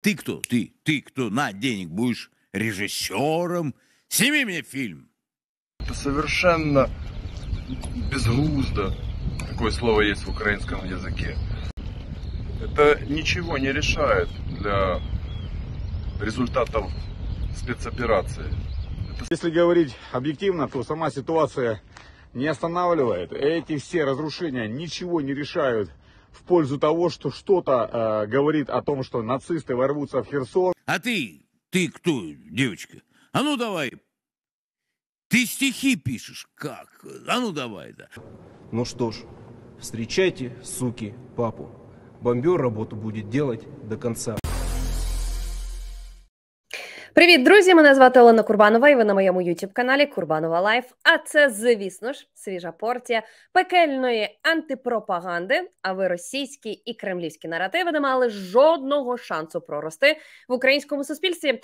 Ты кто? Ты, ты кто? На, денег будешь режиссером. Сними мне фильм. Это совершенно безглуздо. Такое слово есть в украинском языке. Это ничего не решает для результатов спецоперации. Это... Если говорить объективно, то сама ситуация не останавливает. Эти все разрушения ничего не решают в пользу того, что что-то э, говорит о том, что нацисты ворвутся в Херсон. А ты, ты кто, девочка? А ну давай, ты стихи пишешь, как? А ну давай, да. Ну что ж, встречайте, суки, папу. Бомбер работу будет делать до конца. Привіт, друзі! Мене звати Олена Курбанова. і Ви на моєму youtube каналі Курбанова Лайф. А це, звісно ж, свіжа порція пекельної антипропаганди. А ви російські і кремлівські наративи не мали жодного шансу прорости в українському суспільстві.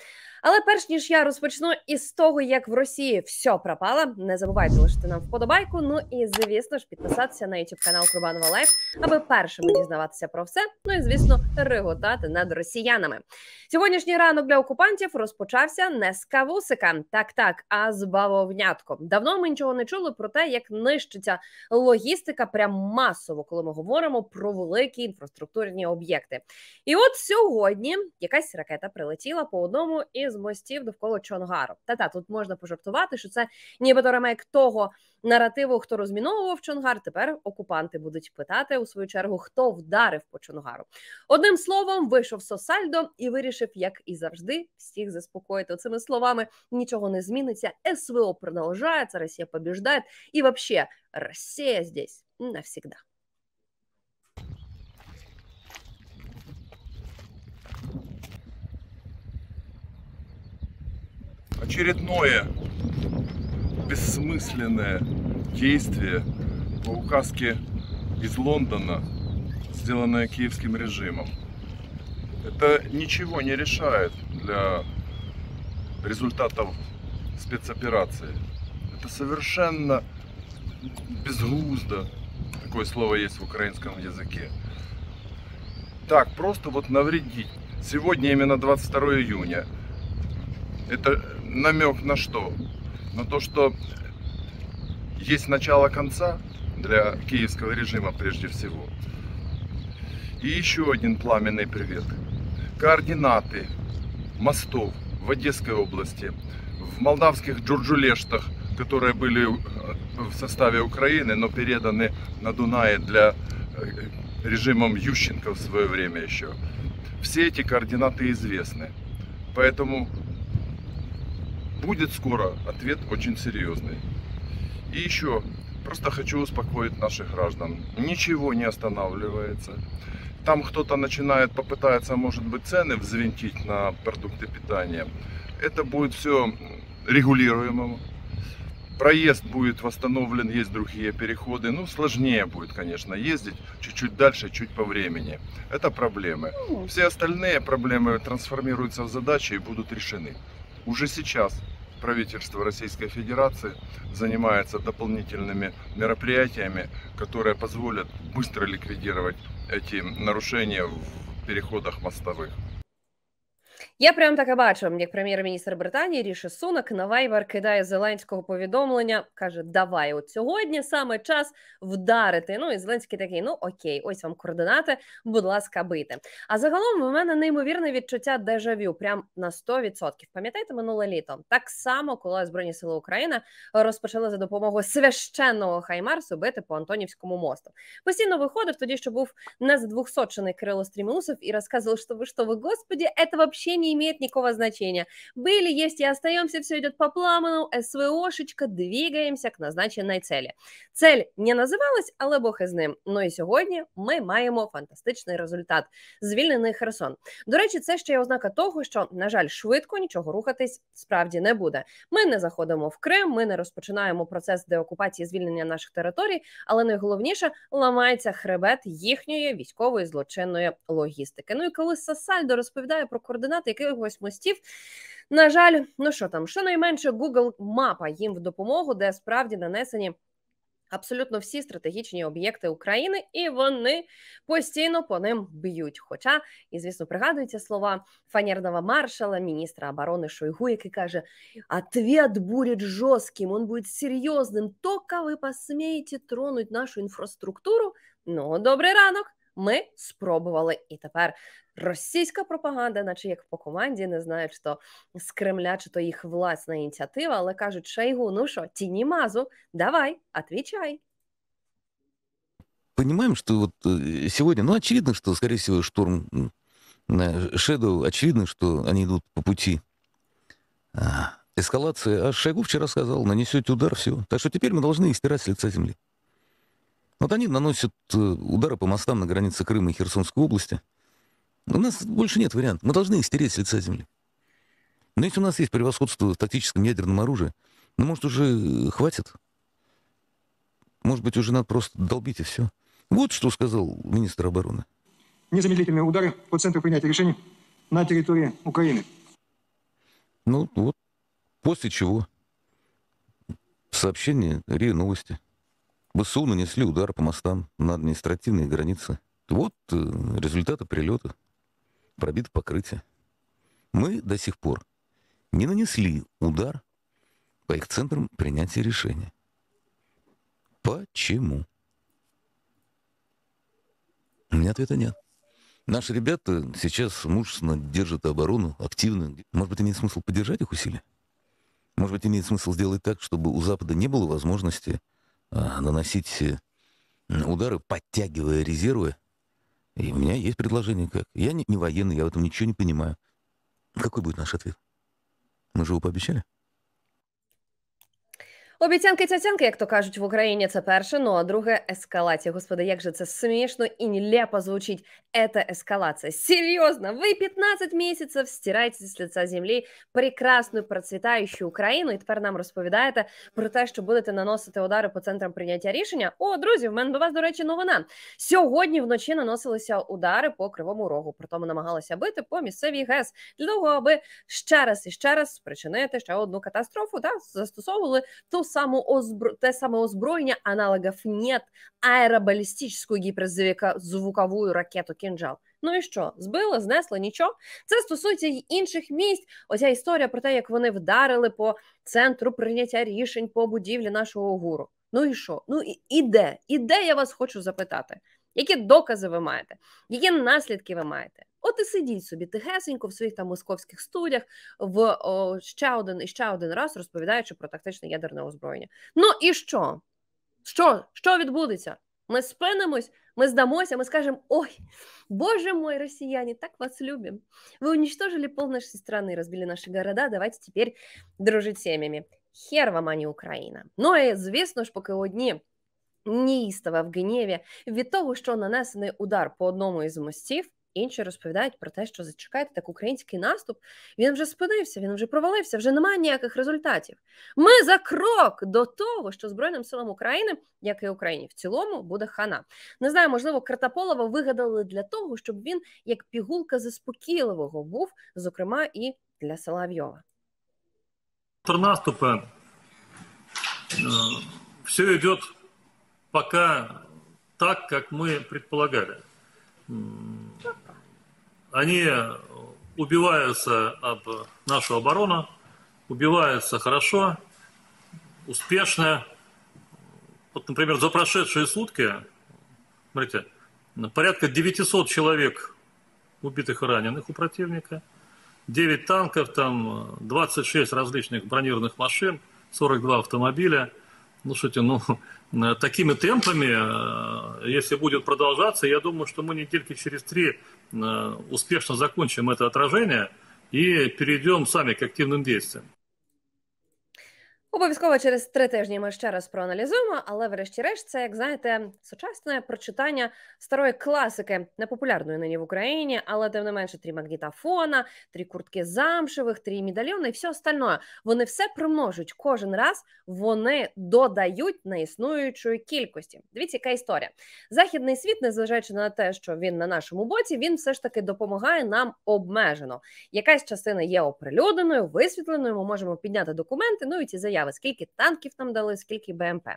Але перш ніж я розпочну із того, як в Росії все пропало, не забувайте лишити нам вподобайку. Ну і звісно ж підписатися на youtube канал Курбанова Лайф, аби першими дізнаватися про все. Ну і звісно, реготати над росіянами. Сьогоднішній ранок для окупантів розпочався не з кавусика, так так, а з бавовнятком. Давно ми нічого не чули про те, як нищиться логістика прям масово, коли ми говоримо про великі інфраструктурні об'єкти. І от сьогодні якась ракета прилетіла по одному із з мостів довкола Чонгару. Та та тут можна пожартувати, що це нібито ремейк того наративу, хто розміновував Чонгар. Тепер окупанти будуть питати у свою чергу, хто вдарив по Чонгару. Одним словом, вийшов Сосальдо і вирішив, як і завжди, всіх заспокоїти цими словами. Нічого не зміниться. СВО продовжується, Росія побіждає. і вообще Росія здесь навсегда. очередное бессмысленное действие по указке из Лондона, сделанное киевским режимом. Это ничего не решает для результатов спецоперации. Это совершенно безглуздо, такое слово есть в украинском языке. Так, просто вот навредить. Сегодня именно 22 июня. Это намек на что? На то, что есть начало конца для киевского режима прежде всего. И еще один пламенный привет. Координаты мостов в Одесской области, в молдавских джурджулештах, которые были э, в составе Украины, но переданы на Дунае для э, режимом Ющенко в свое время еще. Все эти координаты известны. Поэтому будет скоро, ответ очень серьезный. И еще, просто хочу успокоить наших граждан. Ничего не останавливается. Там кто-то начинает, попытается, может быть, цены взвинтить на продукты питания. Это будет все регулируемо. Проезд будет восстановлен, есть другие переходы. Ну, сложнее будет, конечно, ездить чуть-чуть дальше, чуть по времени. Это проблемы. Ну. Все остальные проблемы трансформируются в задачи и будут решены. Уже сейчас правительство Российской Федерации занимается дополнительными мероприятиями, которые позволят быстро ликвидировать эти нарушения в переходах мостовых. Я прям так і бачу, як прем'єр-міністр Британії ріше сунок на Вайбер кидає зеленського повідомлення. каже: Давай, от сьогодні саме час вдарити. Ну і Зеленський такий, ну окей, ось вам координати. Будь ласка, бити. А загалом у мене неймовірне відчуття дежавю, прям на 100%. Пам'ятаєте, минуле літо так само, коли збройні сили України розпочали за допомогою священного хаймарсу бити по Антонівському мосту. Постійно виходив тоді, що був не з Крило Стрімусов і розказував, що ви що ви господі, це вообще не имеет никакого значения. Были, есть и остаемся, все идет по пламену, СВОшечка, двигаємося к назначенной цілі. Цель не називалась, але Бог із ним. Ну і сьогодні ми маємо фантастичний результат. Звільнений Херсон. До речі, це ще й ознака того, що на жаль, швидко нічого рухатись справді не буде. Ми не заходимо в Крим, ми не розпочинаємо процес деокупації звільнення наших територій, але найголовніше ламається хребет їхньої військової злочинної логістики. Ну і коли Сасальдо розповідає про координати, якихось мостів. На жаль, ну що там, щонайменше Google мапа їм в допомогу, де справді нанесені. Абсолютно всі стратегічні об'єкти України, і вони постійно по ним б'ють. Хоча, і звісно, пригадуються слова фанерного маршала, міністра оборони Шойгу, який каже: ответ буде жорстким, він буде серйозним. Тока ви посмієте тронуть нашу інфраструктуру. Ну, добрий ранок. Ми спробували і тепер російська пропаганда, наче як по команді, не знаю, чи то з Кремля, чи то їх власна ініціатива, але кажуть, Шейгу, ну що, тіні мазу, давай, отвічай. Понимаем, что вот э, сегодня, ну, очевидно, что, скорее всего, штурм э, Шедоу, очевидно, что они идут по пути э, эскалации. А Шойгу вчера сказал, нанесете удар, все. Так что теперь мы должны их стирать с лица земли. Вот они наносят э, удары по мостам на границе Крыма и Херсонской области. У нас больше нет вариантов. Мы должны их стереть с лица земли. Но если у нас есть превосходство в тактическом ядерном оружии, ну, может, уже э, хватит? Может быть, уже надо просто долбить и все? Вот что сказал министр обороны. Незамедлительные удары по центру принятия решений на территории Украины. Ну вот, после чего сообщение РИА Новости. ВСУ нанесли удар по мостам на административные границы. Вот э, результаты прилета. Пробито покрытие. Мы до сих пор не нанесли удар по их центрам принятия решения. Почему? У меня ответа нет. Наши ребята сейчас мужественно держат оборону, активно. Может быть, имеет смысл поддержать их усилия? Может быть, имеет смысл сделать так, чтобы у Запада не было возможности а, наносить э, удары, подтягивая резервы. И у меня есть предложение как. Я не, не военный, я в этом ничего не понимаю. Какой будет наш ответ? Мы же его пообещали? Обіцянки цянки, як то кажуть, в Україні це перше. Ну а друге ескалація. Господи, як же це смішно і нелепо звучить. Это ескалація. Серйозно, ви 15 місяців стираєте з лиця землі прекрасну процвітаючу Україну, і тепер нам розповідаєте про те, що будете наносити удари по центрам прийняття рішення. О, друзі, в мене до вас, до речі, новина. Сьогодні вночі наносилися удари по кривому рогу. При тому намагалися бити по місцевій ГЕС для того, аби ще раз і ще раз спричинити ще одну катастрофу та застосовували ту самоозбро... те озброєння, аналогів нет, аеробалістичну гіперзвукову ракету «Кінжал». Ну і що, Збила, знесла, нічого. Це стосується й інших місць. Оця історія про те, як вони вдарили по центру прийняття рішень по будівлі нашого гуру. Ну і що? Ну і, і де? І де я вас хочу запитати? Які докази ви маєте? Які наслідки ви маєте? От і сидіть собі тихесенько в своїх там московських студіях в о, ще один і ще один раз розповідаючи про тактичне ядерне озброєння. Ну і що? Що Що відбудеться? Ми спинимось, ми здамося, ми скажемо: ой, боже мой, росіяне, так вас любим. Ви уничтожили пол нашей страни, розбили наші города, давайте тепер дружить сім'ями. Хер вам, а Україна. Ну і звісно ж, поки одні. Ністава в гніві від того, що нанесений удар по одному із мостів, Інші розповідають про те, що зачекайте так український наступ. Він вже спинився, він вже провалився, вже немає ніяких результатів. Ми за крок до того, що Збройним силам України, як і Україні, в цілому буде хана. Не знаю, можливо, Картаполова вигадали для того, щоб він як пігулка заспокійливого був, зокрема, і для Соловйова. Контрнаступа е, все йде поки так, як ми предполагали. они э, убиваются об э, нашу оборону, убиваются хорошо, успешно. Вот, например, за прошедшие сутки, смотрите, порядка 900 человек убитых и раненых у противника, 9 танков, там 26 э, различных бронированных машин, 42 автомобиля. Ну, слушайте, ну, такими темпами, если будет продолжаться, я думаю, что мы недельки через три Э, успешно закончим это отражение и перейдем сами к активным действиям. Обов'язково через три тижні ми ще раз проаналізуємо, але, врешті-решт, це як знаєте, сучасне прочитання старої класики, непопулярної нині в Україні, але тим не менше три магнітофона, три куртки замшевих, три медальйони і все остальное Вони все примножують кожен раз, вони додають на існуючої кількості. Дивіться, яка історія. Західний світ, незважаючи на те, що він на нашому боці, він все ж таки допомагає нам обмежено. Якась частина є оприлюдненою, висвітленою. Ми можемо підняти документи, ну і ці заяви цікаве, скільки танків там дали, скільки БМП.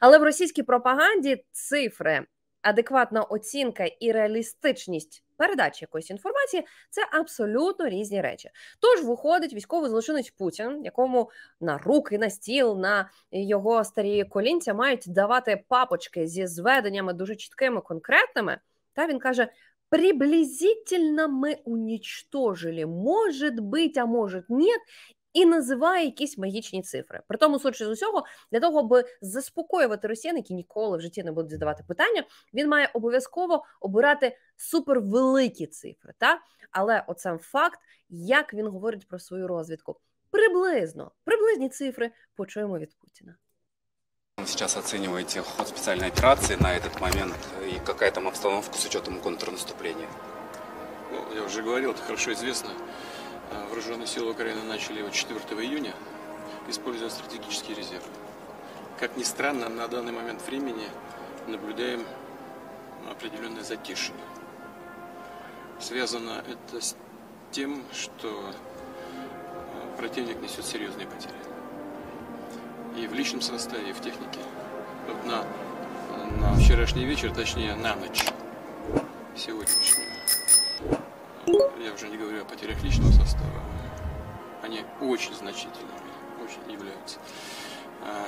Але в російській пропаганді цифри, адекватна оцінка і реалістичність передачі якоїсь інформації це абсолютно різні речі. Тож виходить військовий злочинець Путін, якому на руки, на стіл, на його старі колінця мають давати папочки зі зведеннями дуже чіткими, конкретними. Та він каже. Приблизительно ми уничтожили, может бути, а може, нет, і називає якісь магічні цифри. При тому, судячи з усього, для того, аби заспокоювати росіян, які ніколи в житті не будуть задавати питання, він має обов'язково обирати супервеликі цифри. Та? Але от сам факт, як він говорить про свою розвідку, приблизно приблизні цифри почуємо від Путіна. Сейчас оцениваете ход специальной операции на этот момент и е, какая там обстановка с учетом контрнаступления? Ну, я уже говорил, это хорошо известно. А вооруженные силы Украины начали его 4 июня, используя стратегический резерв. Как ни странно, на данный момент времени наблюдаем определенное затишье. Связано это с тем, что а, противник несет серьезные потери. И в личном составе, и в технике. Вот на, на вчерашний вечер, точнее на ночь сегодняшнюю, я уже не говорю о потерях личного состава. Они очень значительными, очень являются. А...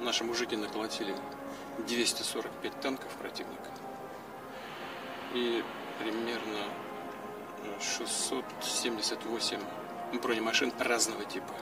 Наши мужики наколотили 245 танков противника и примерно 678 э, бронемашин разного типа.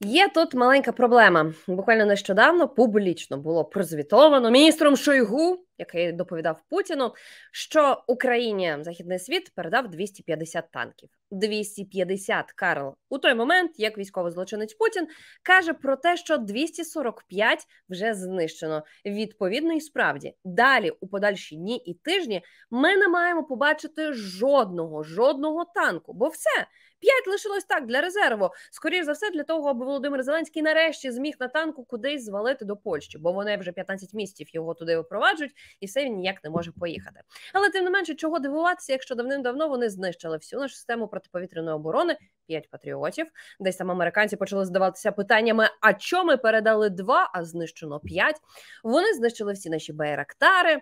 Є тут маленька проблема. Буквально нещодавно публічно було прозвітовано міністром Шойгу який доповідав Путіну, що Україні західний світ передав 250 танків. 250 Карл у той момент, як військовий злочинець Путін каже про те, що 245 вже знищено. Відповідно, і справді далі у подальші дні і тижні ми не маємо побачити жодного жодного танку, бо все п'ять лишилось так для резерву. Скоріше за все, для того, аби Володимир Зеленський нарешті зміг на танку кудись звалити до Польщі, бо вони вже 15 місяців його туди випроваджують і все він ніяк не може поїхати. Але тим не менше, чого дивуватися, якщо давним-давно вони знищили всю нашу систему протиповітряної оборони, п'ять патріотів. Десь там американці почали здаватися питаннями: а чому ми передали два, а знищено п'ять? Вони знищили всі наші байрактари.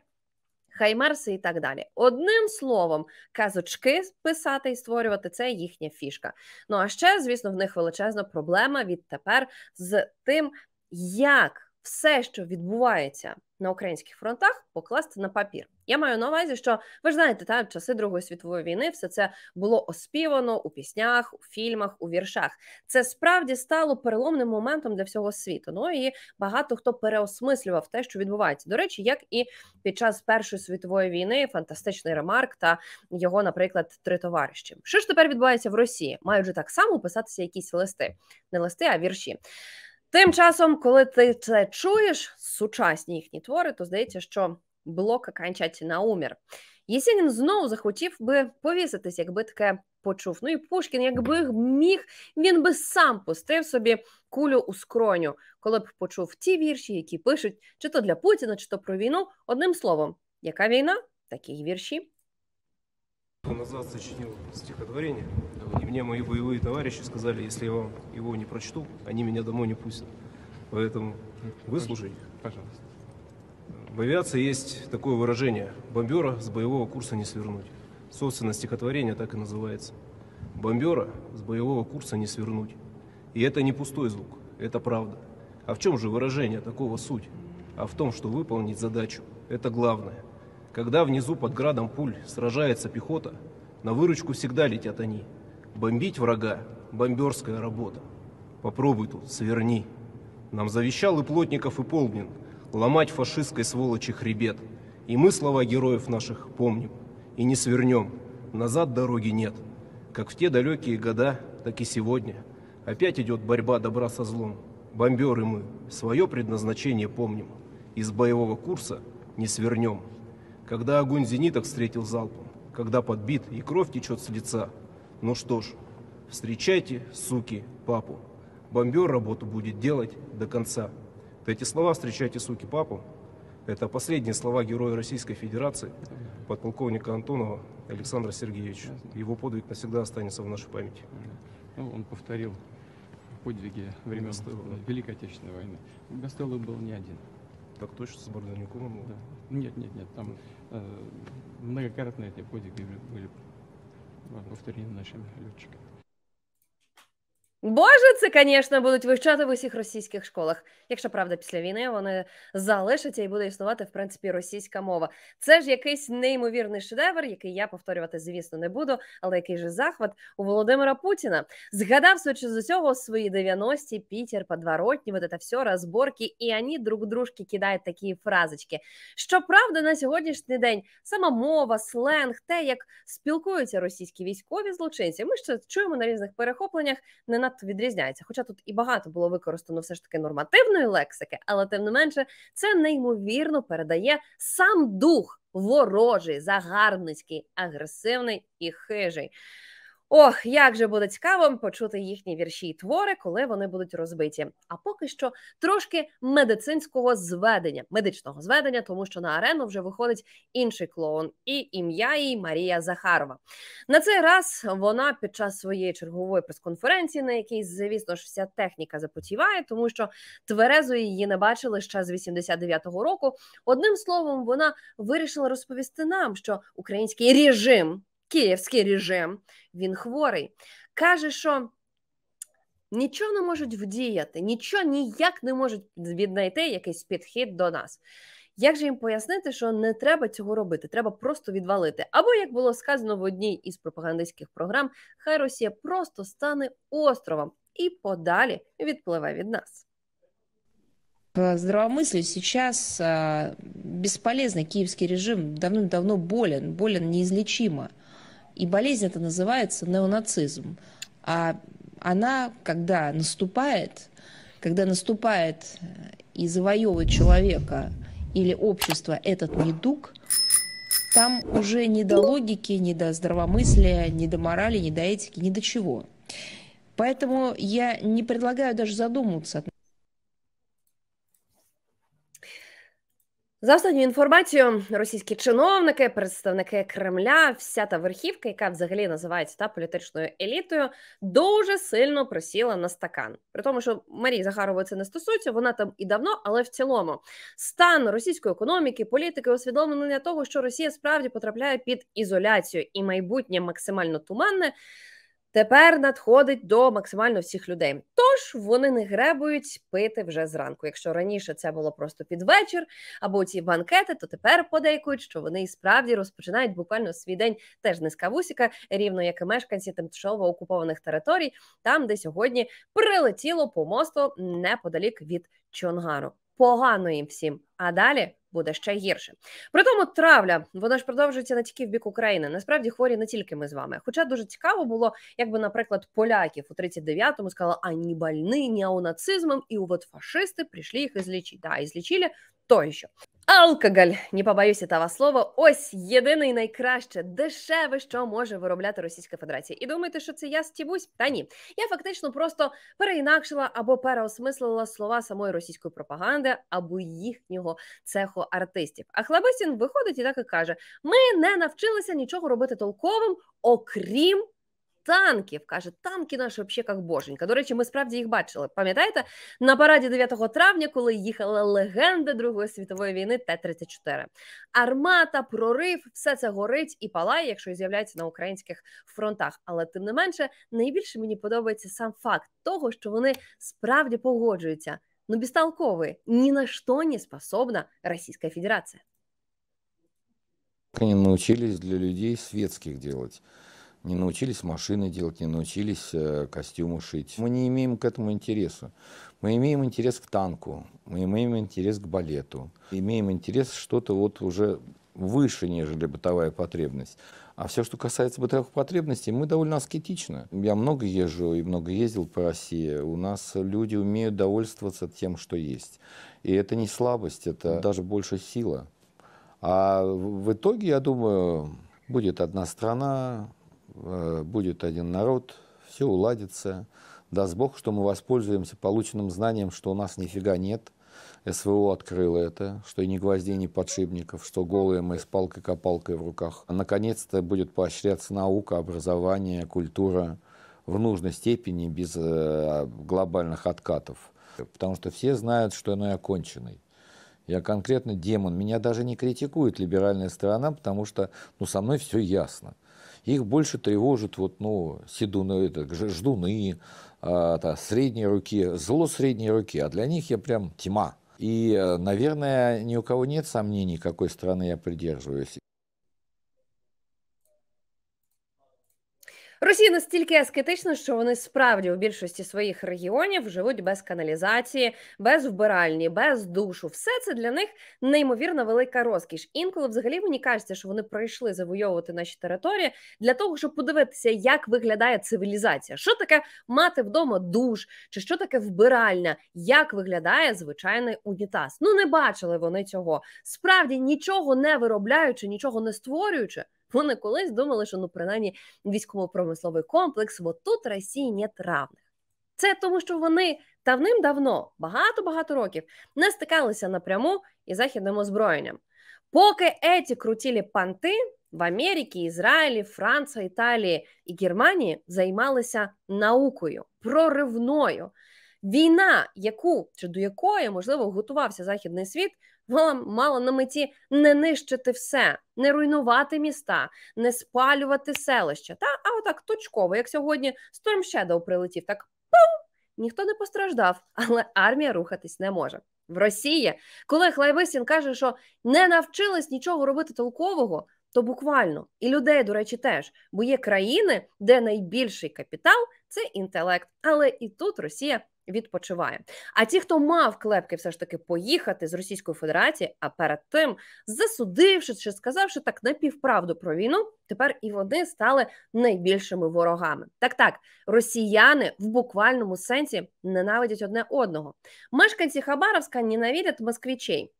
Хаймерси і так далі, одним словом, казочки писати і створювати це їхня фішка. Ну а ще, звісно, в них величезна проблема відтепер з тим, як все, що відбувається на українських фронтах покласти на папір. Я маю на увазі, що ви ж знаєте, та часи Другої світової війни все це було оспівано у піснях, у фільмах, у віршах. Це справді стало переломним моментом для всього світу. Ну і багато хто переосмислював те, що відбувається. До речі, як і під час Першої світової війни фантастичний ремарк та його, наприклад, три товариші. Що ж тепер відбувається в Росії? Мають же так само писатися якісь листи, не листи, а вірші. Тим часом, коли ти це чуєш, сучасні їхні твори, то здається, що блок на умір. Єсенін знову захотів би повіситись, якби таке почув. Ну і Пушкін, якби міг, він би сам пустив собі кулю у скроню, коли б почув ті вірші, які пишуть чи то для Путіна, чи то про війну. Одним словом, яка війна, такі й вірші. назад сочинил стихотворение, и мне мои боевые товарищи сказали, если я вам его не прочту, они меня домой не пустят. Поэтому выслушай. Пожалуйста. В авиации есть такое выражение «бомбера с боевого курса не свернуть». Собственно, стихотворение так и называется. «Бомбера с боевого курса не свернуть». И это не пустой звук, это правда. А в чем же выражение такого суть? А в том, что выполнить задачу – это главное – когда внизу под градом пуль сражается пехота, на выручку всегда летят они. Бомбить врага — бомберская работа. Попробуй тут, сверни. Нам завещал и Плотников, и Полбнин ломать фашистской сволочи хребет. И мы слова героев наших помним и не свернем. Назад дороги нет. Как в те далекие года, так и сегодня. Опять идет борьба добра со злом. Бомберы мы, свое предназначение помним. Из боевого курса не свернем. Когда огонь зениток встретил залпом, когда подбит и кровь течет с лица. Ну что ж, встречайте, суки, папу. Бомбер работу будет делать до конца. Вот эти слова «встречайте, суки, папу» – это последние слова героя Российской Федерации, подполковника Антонова Александра Сергеевича. Его подвиг навсегда останется в нашей памяти. Ну, он повторил подвиги времен Великой Отечественной войны. Гастелло был не один. так точно с Бордоником. Ну. Да. Нет, нет, нет, там э, многократно эти подвиги были повторены нашими летчиками. Боже, це, звісно, будуть вивчати в усіх російських школах. Якщо правда, після війни вони залишаться і буде існувати в принципі російська мова. Це ж якийсь неймовірний шедевр, який я повторювати, звісно, не буду. Але який же захват у Володимира Путіна згадав судячи з усього свої 90-ті, Пітер, подворотні, вот это все, розборки, і ані друг дружки кидають такі фразочки. Щоправда, на сьогоднішній день сама мова, сленг, те, як спілкуються російські військові злочинці, ми ще чуємо на різних перехопленнях не на багато відрізняється. Хоча тут і багато було використано все ж таки нормативної лексики, але тим не менше це неймовірно передає сам дух ворожий, загарбницький, агресивний і хижий. Ох, як же буде цікаво почути їхні вірші і твори, коли вони будуть розбиті. А поки що трошки медицинського зведення, медичного зведення, тому що на арену вже виходить інший клоун, і ім'я їй Марія Захарова. На цей раз вона під час своєї чергової прес-конференції, на якій, звісно ж, вся техніка запотіває, тому що тверезо її не бачили ще з 89-го року. Одним словом, вона вирішила розповісти нам, що український режим київський режим, він хворий, каже, що нічого не можуть вдіяти, нічого ніяк не можуть віднайти якийсь підхід до нас. Як же їм пояснити, що не треба цього робити? Треба просто відвалити. Або як було сказано в одній із пропагандистських програм, хай Росія просто стане островом і подалі відпливе від нас. Здравомыслию сейчас бесполезно. Киевский режим давным-давно болен, болен неизлечимо. И болезнь эта называется неонацизм. А она, когда наступает, когда наступает и завоевывает человека или общество этот недуг, там уже не до логики, не до здравомыслия, не до морали, не до этики, ни до чего. Поэтому я не предлагаю даже задумываться За останню інформацією, російські чиновники, представники Кремля, вся та верхівка, яка взагалі називається та політичною елітою, дуже сильно просіла на стакан. При тому, що Марії Захарової це не стосується, вона там і давно, але в цілому стан російської економіки, політики, усвідомлення того, що Росія справді потрапляє під ізоляцію, і майбутнє максимально туманне тепер надходить до максимально всіх людей. Тож вони не гребують пити вже зранку. Якщо раніше це було просто під вечір або ці банкети, то тепер подейкують, що вони справді розпочинають буквально свій день теж не з кавусіка, рівно як і мешканці тимчасово окупованих територій, там де сьогодні прилетіло помосто неподалік від Чонгару погано їм всім, а далі. Буде ще гірше. При тому травля вона ж продовжується не тільки в бік України. Насправді хворі не тільки ми з вами. Хоча дуже цікаво було, якби, наприклад, поляків у 39-му сказали, ані бальни, ні неонацизмом, і от фашисти прийшли їх і злічити. Да, і злічили то Алкоголь, не побоюсь этого слова, ось єдиний найкраще дешеве, що може виробляти Російська Федерація. І думаєте, що це я стібусь? Та ні, я фактично просто переінакшила або переосмислила слова самої російської пропаганди або їхнього цеху артистів. А Хлебесін виходить і так і каже: ми не навчилися нічого робити толковим, окрім танків. каже, танки наші взагалі як боженька. До речі, ми справді їх бачили. Пам'ятаєте, на параді 9 травня, коли їхала легенда Другої світової війни, Т-34. Армата, прорив, все це горить і палає, якщо з'являється на українських фронтах. Але тим не менше, найбільше мені подобається сам факт того, що вони справді погоджуються. Ну, бестолковые, ні на що не способна Російська Федерація Они научились для людей світських делать. не научились машины делать, не научились э, костюмы шить. Мы не имеем к этому интереса. Мы имеем интерес к танку, мы имеем интерес к балету, имеем интерес что-то вот уже выше, нежели бытовая потребность. А все, что касается бытовых потребностей, мы довольно аскетичны. Я много езжу и много ездил по России. У нас люди умеют довольствоваться тем, что есть. И это не слабость, это даже больше сила. А в итоге, я думаю, будет одна страна, Э, будет один народ, все уладится. Даст Бог, что мы воспользуемся полученным знанием, что у нас нифига нет. СВО открыло это, что и ни гвоздей, ни подшипников, что голые мы с палкой-копалкой в руках. Наконец-то будет поощряться наука, образование, культура в нужной степени без э, глобальных откатов. Потому что все знают, что оно и оконченный. Я конкретно демон. Меня даже не критикует либеральная сторона, потому что ну, со мной все ясно. Их больше тревожит вот, ну, седуны, это, ждуны, это, а, средние руки, зло средней руки. А для них я прям тьма. И, э, наверное, ни у кого нет сомнений, какой страны я придерживаюсь. Росія настільки аскетична, що вони справді у більшості своїх регіонів живуть без каналізації, без вбиральні, без душу. Все це для них неймовірно велика розкіш. Інколи взагалі мені кажеться, що вони прийшли завойовувати наші території для того, щоб подивитися, як виглядає цивілізація, що таке мати вдома душ, чи що таке вбиральня, як виглядає звичайний унітаз. Ну не бачили вони цього. Справді нічого не виробляючи, нічого не створюючи. Вони колись думали, що ну принаймні військово-промисловий комплекс, от тут Росії нет равних. Це тому, що вони давним-давно, багато-багато років, не стикалися напряму із західним озброєнням. Поки еті крутілі панти в Америці, Ізраїлі, Франції, Італії і Германії займалися наукою, проривною. Війна, яку чи до якої можливо готувався західний світ, мала мала на меті не нищити все, не руйнувати міста, не спалювати селища. Та а отак точково, як сьогодні Storm Shadow прилетів, так пум! Ніхто не постраждав, але армія рухатись не може. В Росії, коли Хлайбисін каже, що не навчилась нічого робити толкового, то буквально і людей, до речі, теж, бо є країни, де найбільший капітал це інтелект, але і тут Росія. Відпочиває. А ті, хто мав клепки, все ж таки поїхати з Російської Федерації, а перед тим засудивши чи сказавши так напівправду про війну, тепер і вони стали найбільшими ворогами. Так так, росіяни в буквальному сенсі ненавидять одне одного. Мешканці Хабаровська ненавидять москвічей.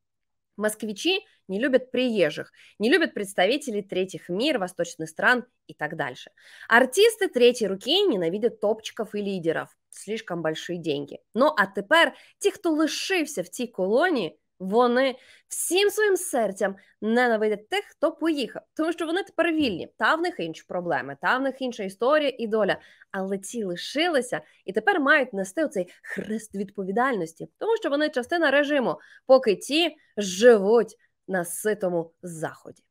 Москвичи не любят приезжих, не любят представителей третьих мир, восточных стран и так дальше. Артисты третьей руки ненавидят топчиков и лидеров. Слишком большие деньги. Ну а теперь тех, кто лишився в цій колонии. Вони всім своїм серцям ненавидять тих, хто поїхав, тому що вони тепер вільні. Та в них інші проблеми, та в них інша історія і доля. Але ці лишилися і тепер мають нести оцей хрест відповідальності, тому що вони частина режиму, поки ті живуть на ситому заході.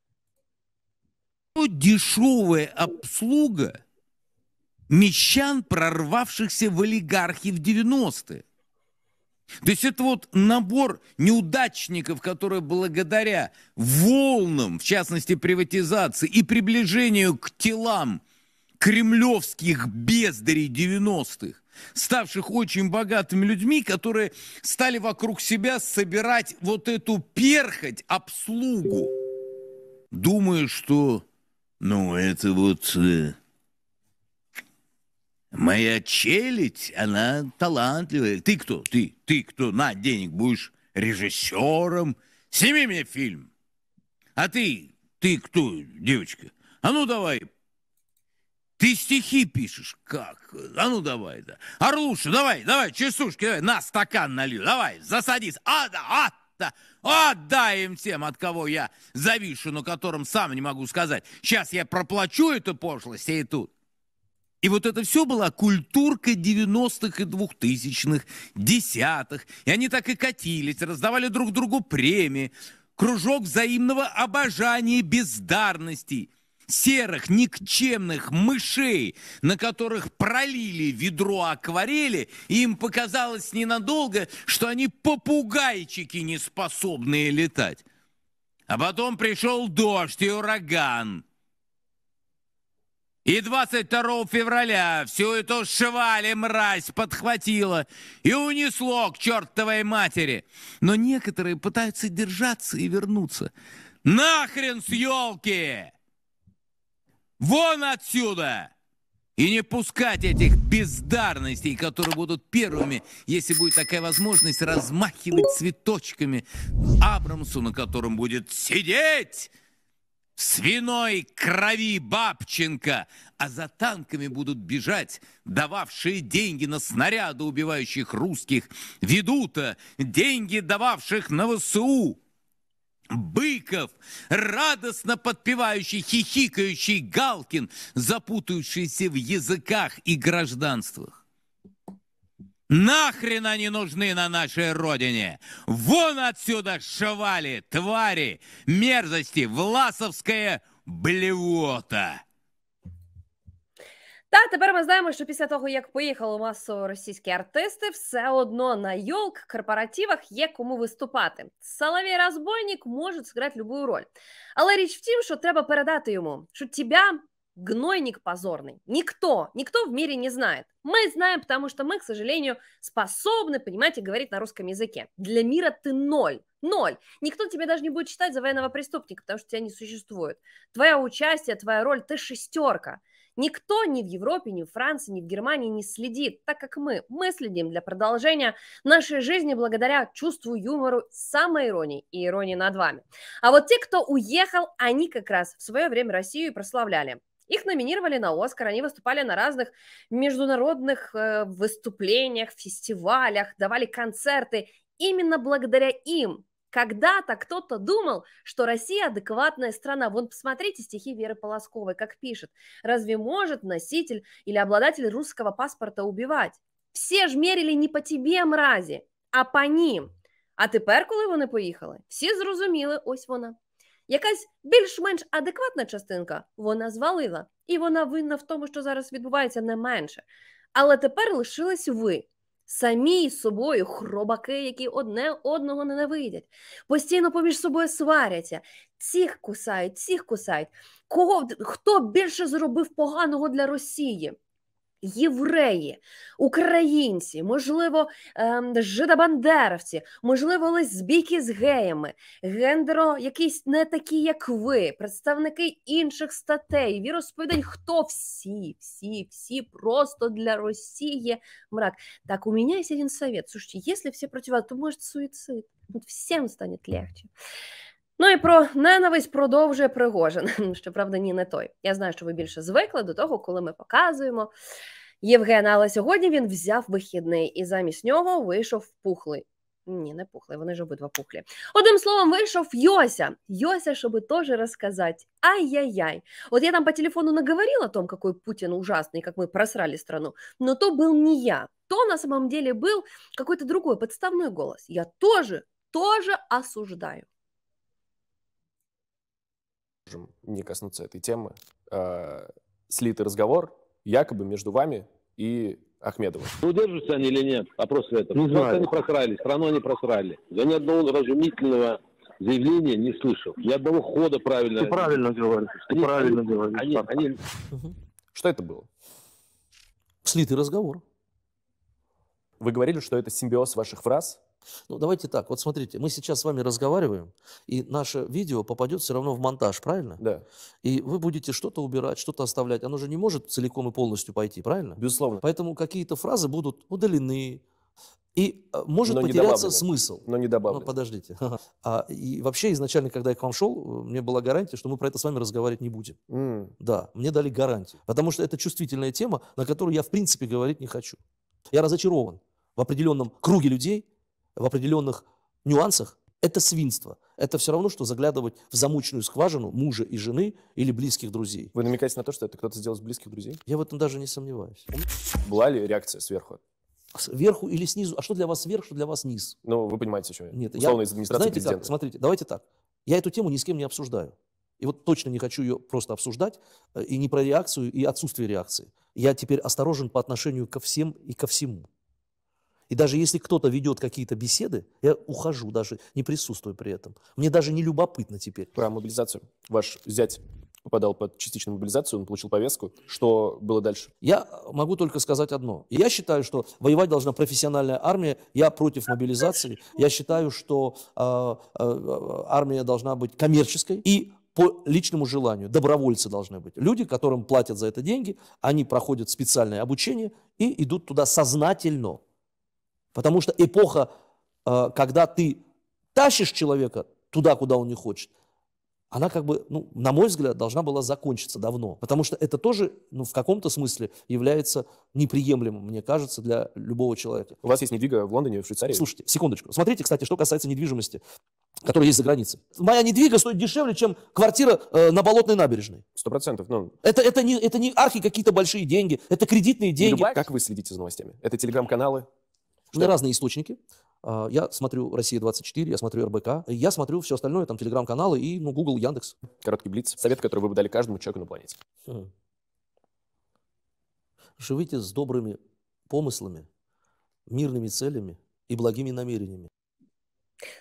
Дешевая обслуга міщан, прорвавшихся в олігархів в 90-е. То есть это вот набор неудачников, которые благодаря волнам, в частности приватизации и приближению к телам кремлевских бездарей 90-х, ставших очень богатыми людьми, которые стали вокруг себя собирать вот эту перхоть, обслугу, Думаю, что, ну, это вот э, Моя челядь, она талантливая. Ты кто? Ты? Ты кто? На, денег будешь режиссером. Сними мне фильм. А ты? Ты кто, девочка? А ну давай. Ты стихи пишешь? Как? А ну давай, да. Орлуша, давай, давай, чесушки, давай, на стакан налью, давай, засадись. А, да, а, да. Отдай им всем, от кого я завишу, но которым сам не могу сказать. Сейчас я проплачу эту пошлость и тут. И вот это все была культурка 90-х и 2000-х, десятых. И они так и катились, раздавали друг другу премии. Кружок взаимного обожания бездарностей – серых, никчемных мышей, на которых пролили ведро акварели, и им показалось ненадолго, что они попугайчики, не способные летать. А потом пришел дождь и ураган. И 22 февраля всю эту швали мразь подхватила и унесло к чертовой матери. Но некоторые пытаются держаться и вернуться. Нахрен с елки! Вон отсюда! И не пускать этих бездарностей, которые будут первыми, если будет такая возможность, размахивать цветочками Абрамсу, на котором будет сидеть свиной крови Бабченко, а за танками будут бежать, дававшие деньги на снаряды убивающих русских, ведута, деньги дававших на ВСУ. Быков, радостно подпевающий, хихикающий Галкин, запутающийся в языках и гражданствах. Нахрен они нужны на нашей родине! Вон отсюда шавали, твари, мерзости, власовская блевота! Та тепер ми знаємо, що після того, як поїхали масово російські артисти, все одно на йолк корпоративах є е кому виступати. Соловей розбойник можуть зіграти любую роль. Але річ в тім, що треба передати йому, що тебе гнойник позорный. Никто, никто в мире не знает. Мы знаем, потому что мы, к сожалению, способны понимать и говорить на русском языке. Для мира ты ноль. Ноль. Никто тебя даже не будет читать за военного преступника, потому что тебя не существует. Твое участие, твоя роль, ты шестерка. Никто ни в Европе, ни в Франции, ни в Германии не следит, так как мы. Мы следим для продолжения нашей жизни благодаря чувству юмору, самоиронии и иронии над вами. А вот те, кто уехал, они как раз в свое время Россию и прославляли. Их номинировали на Оскар, они выступали на разных международных э, выступлениях, фестивалях, давали концерты. Именно благодаря им когда-то кто-то думал, что Россия адекватная страна. Вон посмотрите стихи Веры Полосковой, как пишет. Разве может носитель или обладатель русского паспорта убивать? Все ж мерили не по тебе, мрази, а по ним. А тепер, вон и поїхали, всі зрозуміли, ось вона Якась більш-менш адекватна частинка вона звалила, і вона винна в тому, що зараз відбувається не менше. Але тепер лишились ви. Самі з собою хробаки, які одне одного ненавидять, постійно поміж собою сваряться, цих кусають, цих кусають. Кого хто більше зробив поганого для Росії? євреї, українці, можливо, ем, жидобандеровці, можливо, лесбійки з геями, гендеро, якісь не такі, як ви, представники інших статей, віросповідань, хто всі, всі, всі просто для Росії мрак. Так, у мене є один совет. Слушайте, якщо всі працювати, то може суїцид. Всім стане легче. Ну і про ненависть продовжує Пригожин. Щоправда, ні, не той. Я знаю, що ви більше звикли до того, коли ми показуємо Євгена. Але сьогодні він взяв вихідний і замість нього вийшов пухлий. Ні, не пухлий, вони ж обидва пухлі. Одним словом, вийшов Йося. Йося, чтобы тоже рассказать. Ай-яй-яй. От я там по телефону наговорила о том, какой Путін ужасний, як ми просрали страну, но то був не я. То на самом деле був какой-то другой подставной голос. Я тоже, тоже осуждаю. можем не коснуться этой темы. Э, слитый разговор якобы между вами и Ахмедовым. Ну, держатся они или нет? Опрос это. Не знаю. они просрали, страну они просрали. Я ни одного разумительного заявления не слышал. Ни одного хода правильно. Ты правильно говоришь. Ты они, правильно они, говоришь. Они, они... Что это было? Слитый разговор. Вы говорили, что это симбиоз ваших фраз, ну, давайте так, вот смотрите, мы сейчас с вами разговариваем, и наше видео попадет все равно в монтаж, правильно? Да. И вы будете что-то убирать, что-то оставлять. Оно же не может целиком и полностью пойти, правильно? Безусловно. Поэтому какие-то фразы будут удалены, и а, может Но потеряться смысл. Но не добавлено. Ну, подождите. А, и вообще изначально, когда я к вам шел, э, мне была гарантия, что мы про это с вами разговаривать не будем. Mm. Да, мне дали гарантию. Потому что это чувствительная тема, на которую я в принципе говорить не хочу. Я разочарован в определенном круге людей, в определенных нюансах, это свинство. Это все равно, что заглядывать в замученную скважину мужа и жены или близких друзей. Вы намекаете на то, что это кто-то сделал с близких друзей? Я в этом даже не сомневаюсь. Была ли реакция сверху? Сверху или снизу? А что для вас сверх, что для вас низ? Ну, вы понимаете, о чем я. Нет, Условно, я, из администрации знаете президента. Как? Смотрите, давайте так. Я эту тему ни с кем не обсуждаю. И вот точно не хочу ее просто обсуждать, э, и не про реакцию, и отсутствие реакции. Я теперь осторожен по отношению ко всем и ко всему. И даже если кто-то ведет какие-то беседы, я ухожу, даже не присутствую при этом. Мне даже не любопытно теперь. Про мобилизацию. Ваш зять попадал под частичную мобилизацию, он получил повестку. Что было дальше? Я могу только сказать одно. Я считаю, что воевать должна профессиональная армия. Я против мобилизации. Я считаю, что э, э, армия должна быть коммерческой и по личному желанию. Добровольцы должны быть. Люди, которым платят за это деньги, они проходят специальное обучение и идут туда сознательно. Потому что эпоха, э, когда ты тащишь человека туда, куда он не хочет, она как бы, ну, на мой взгляд, должна была закончиться давно. Потому что это тоже, ну, в каком-то смысле является неприемлемым, мне кажется, для любого человека. У вас есть недвига в Лондоне, в Швейцарии? Слушайте, секундочку. Смотрите, кстати, что касается недвижимости, которая есть за границей. Моя недвига стоит дешевле, чем квартира э, на Болотной набережной. Сто процентов. Ну... Это, это, не, это не архи какие-то большие деньги, это кредитные деньги. Любая... Как вы следите за новостями? Это телеграм-каналы? Что? У разные источники. А, я смотрю «Россия-24», я смотрю РБК, я смотрю все остальное, там, телеграм-каналы и, ну, Google, Яндекс. Короткий блиц. Совет, который вы бы дали каждому человеку на планете. Хм. Живите с добрыми помыслами, мирными целями и благими намерениями.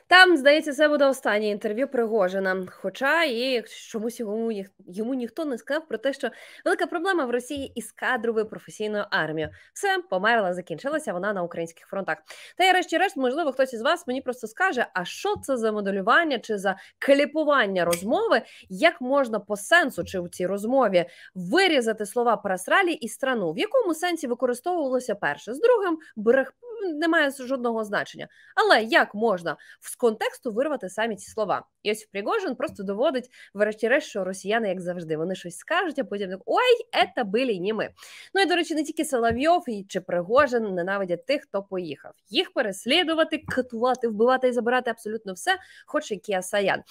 Там, здається, це буде останнє інтерв'ю Пригожина. Хоча і чомусь йому йому ніхто не сказав про те, що велика проблема в Росії із кадровою професійною армією. Все померла, закінчилася вона на українських фронтах. Та й решті-решт, можливо, хтось із вас мені просто скаже, а що це за моделювання чи за кліпування розмови, як можна по сенсу чи в цій розмові вирізати слова про Асралі і страну, в якому сенсі використовувалося перше з другим брех не має жодного значення. Але як можна з контексту вирвати самі ці слова? Йосиф Пригожин просто доводить, врешті-решт, що росіяни, як завжди, вони щось скажуть, а потім так ой, ета билі не ми. Ну і до речі, не тільки Соловйов і чи Пригожин ненавидять тих, хто поїхав. Їх переслідувати, катувати, вбивати і забирати абсолютно все, хоч хоче Кіасаян.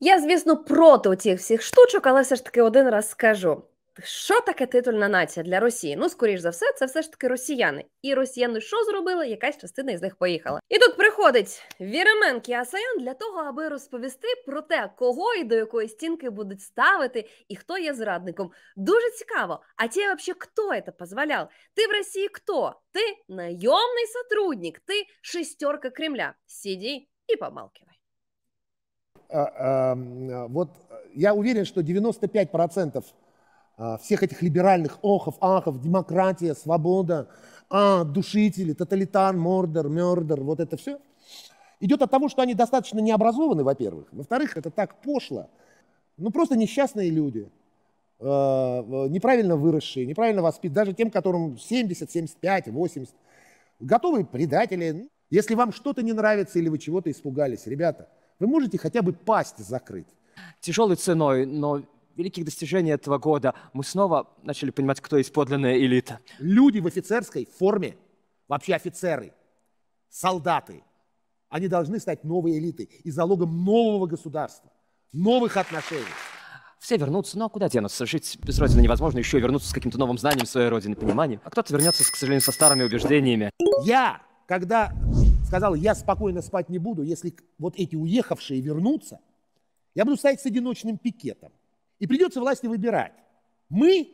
Я, звісно, проти цих всіх штучок, але все ж таки один раз скажу. Що таке титульна нація для Росії? Ну, скоріш за все, це все ж таки росіяни. І росіяни що зробили? Якась частина із них поїхала. І тут приходить Віремен Асаян для того, аби розповісти про те, кого і до якої стінки будуть ставити, і хто є зрадником. Дуже цікаво. А ті вообще хто це дозволяв? Ти в Росії хто? Ти найомний сотрудник, ти шестерка Кремля. Сиди і помалкивай. А, а, вот я уверен, что 95% А, всех этих либеральных охов, ахов, демократия, свобода, а, душители, тоталитар, мордер, мердер, вот это все, идет от того, что они достаточно необразованы, во-первых. Во-вторых, это так пошло. Ну, просто несчастные люди, а, неправильно выросшие, неправильно воспитанные, даже тем, которым 70, 75, 80, готовые предатели. Если вам что-то не нравится или вы чего-то испугались, ребята, вы можете хотя бы пасть закрыть. Тяжелой ценой, но великих достижений этого года мы снова начали понимать, кто есть подлинная элита. Люди в офицерской форме, вообще офицеры, солдаты, они должны стать новой элитой и залогом нового государства, новых отношений. Все вернутся, но ну, а куда денутся? Жить без Родины невозможно, еще и вернуться с каким-то новым знанием своей Родины, пониманием. А кто-то вернется, к сожалению, со старыми убеждениями. Я, когда сказал, я спокойно спать не буду, если вот эти уехавшие вернутся, я буду стоять с одиночным пикетом. И придется власти выбирать. Мы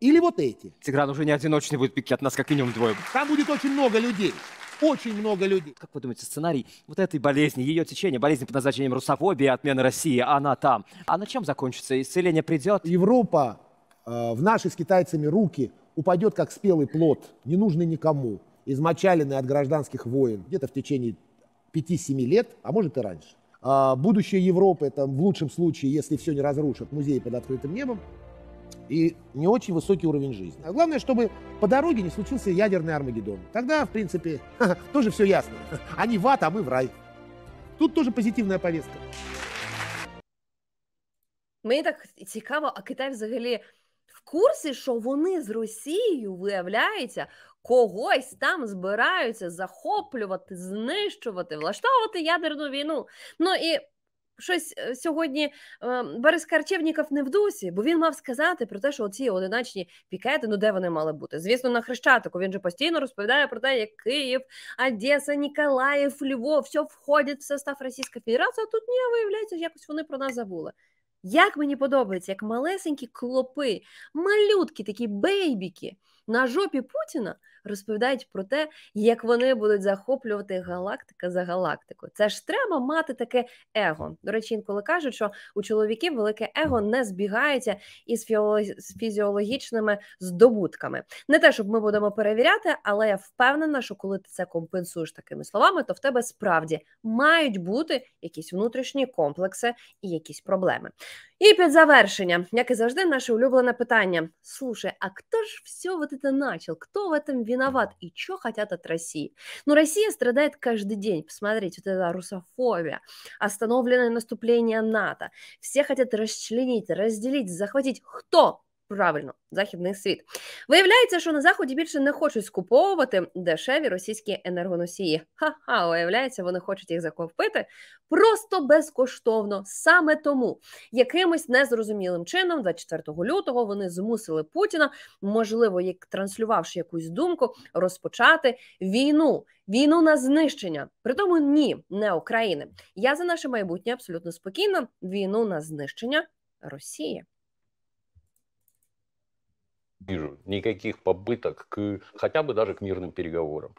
или вот эти. Тигран уже не одиночный будет пикет, нас как минимум двое. Там будет очень много людей. Очень много людей. Как вы думаете, сценарий вот этой болезни, ее течение, болезни под названием русофобия, отмена России, она там. А на чем закончится? Исцеление придет? Европа э, в наши с китайцами руки упадет, как спелый плод, не нужный никому, измочаленный от гражданских войн, где-то в течение 5-7 лет, а может и раньше. А, будущее Европы, это в лучшем случае, если все не разрушат, музей под открытым небом и не очень высокий уровень жизни. А главное, чтобы по дороге не случился ядерный Армагеддон. Тогда, в принципе, тоже все ясно. Они в ад, а мы в рай. Тут тоже позитивная повестка. Мені так цікаво, а Китай взагалі в курсі, що вони з Росією виявляється когось там збираються захоплювати, знищувати, влаштовувати ядерну війну. Ну і щось е, сьогодні е, Борис Карчевніков не в дусі, бо він мав сказати про те, що оці одиначні пікети, ну де вони мали бути? Звісно, на Хрещатику він же постійно розповідає про те, як Київ, Одеса, Ніколаїв, Львов, все входять в состав Російської Федерації, а тут ні, виявляється, якось вони про нас забули. Як мені подобається, як малесенькі клопи, малютки такі бейбіки на жопі Путіна розповідають про те, як вони будуть захоплювати галактика за галактику. Це ж треба мати таке его. До речі, інколи кажуть, що у чоловіків велике его не збігається із фізіологічними здобутками. Не те, щоб ми будемо перевіряти, але я впевнена, що коли ти це компенсуєш такими словами, то в тебе справді мають бути якісь внутрішні комплекси і якісь проблеми. І під завершення, як і завжди, наше улюблене питання. Слушай, а кто ж все вот это начал? Кто в этом виноват? И что хотят от России? Ну, Россия страдает каждый день. Посмотрите, вот эта русофобия, остановленное наступление НАТО. Все хотят расчленить, разделить, захватить. Кто Правильно, західний світ виявляється, що на заході більше не хочуть скуповувати дешеві російські енергоносії. Ха-ха, виявляється, вони хочуть їх закупити просто безкоштовно. Саме тому якимось незрозумілим чином, 24 лютого, вони змусили Путіна, можливо, як транслювавши якусь думку, розпочати війну. Війну на знищення, при тому ні, не України. Я за наше майбутнє абсолютно спокійно. Війну на знищення Росії. вижу никаких попыток к хотя бы даже к мирным переговорам.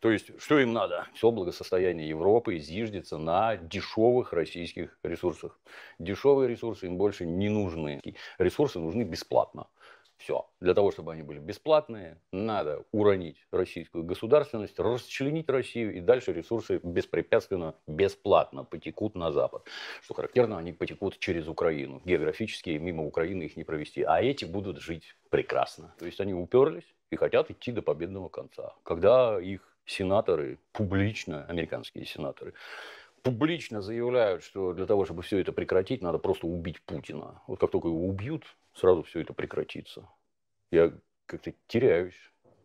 То есть, что им надо? Все благосостояние Европы зиждется на дешевых российских ресурсах. Дешевые ресурсы им больше не нужны. Ресурсы нужны бесплатно. Все. Для того, чтобы они были бесплатные, надо уронить российскую государственность, расчленить Россию, и дальше ресурсы беспрепятственно, бесплатно потекут на Запад. Что характерно, они потекут через Украину. Географически мимо Украины их не провести. А эти будут жить прекрасно. То есть они уперлись и хотят идти до победного конца. Когда их сенаторы, публично американские сенаторы, публично заявляют, что для того, чтобы все это прекратить, надо просто убить Путина. Вот как только его убьют, сразу все это прекратится. Я как-то теряюсь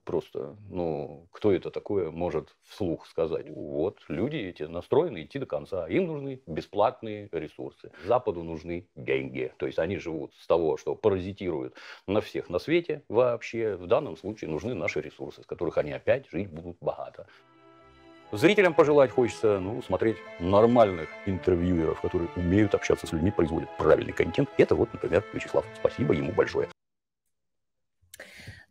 просто, ну, кто это такое может вслух сказать. Вот, люди эти настроены идти до конца. Им нужны бесплатные ресурсы. Западу нужны деньги. То есть они живут с того, что паразитируют на всех на свете вообще. В данном случае нужны наши ресурсы, с которых они опять жить будут богато. Зрителям пожелать хочется, ну, смотреть нормальных интервьюеров, которые умеют общаться с людьми, производят правильный контент. Это вот, например, Вячеслав. Спасибо ему большое.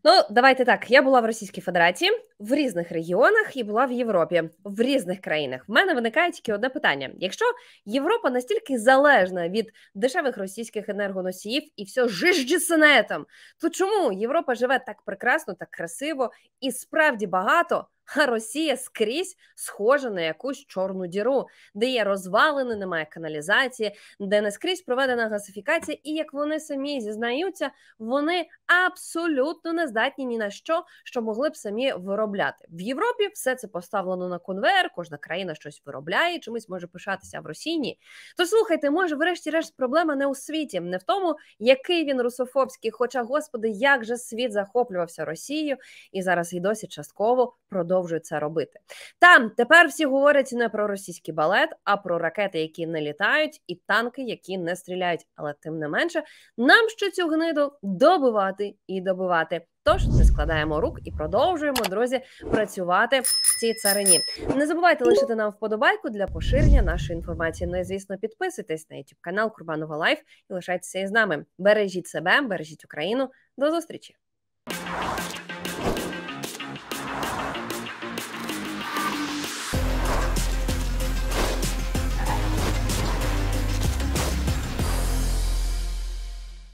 Ну, давайте так. Я була в Російській Федерації в різних регіонах і була в Європі в різних країнах. В мене виникає тільки одне питання: якщо Європа настільки залежна від дешевих російських енергоносіїв і все жижджесенетом, то чому Європа живе так прекрасно, так красиво і справді багато? А Росія скрізь схожа на якусь чорну діру, де є розвалини, немає каналізації, де не скрізь проведена газифікація, і як вони самі зізнаються, вони абсолютно не здатні ні на що, що могли б самі виробляти в Європі. Все це поставлено на конвейер, Кожна країна щось виробляє, чомусь може пишатися в Росії. Ні. То слухайте, може, врешті-решт, проблема не у світі, не в тому, який він русофобський. Хоча, господи, як же світ захоплювався Росією, і зараз і досі частково продовжує продовжує це робити. Там тепер всі говорять не про російський балет, а про ракети, які не літають, і танки, які не стріляють. Але тим не менше, нам ще цю гниду добивати і добивати. Тож не складаємо рук і продовжуємо, друзі, працювати в цій царині. Не забувайте лишити нам вподобайку для поширення нашої інформації. Ну і, звісно, підписуйтесь на youtube канал Курбанова Лайф і лишайтеся із нами. Бережіть себе, бережіть Україну. До зустрічі.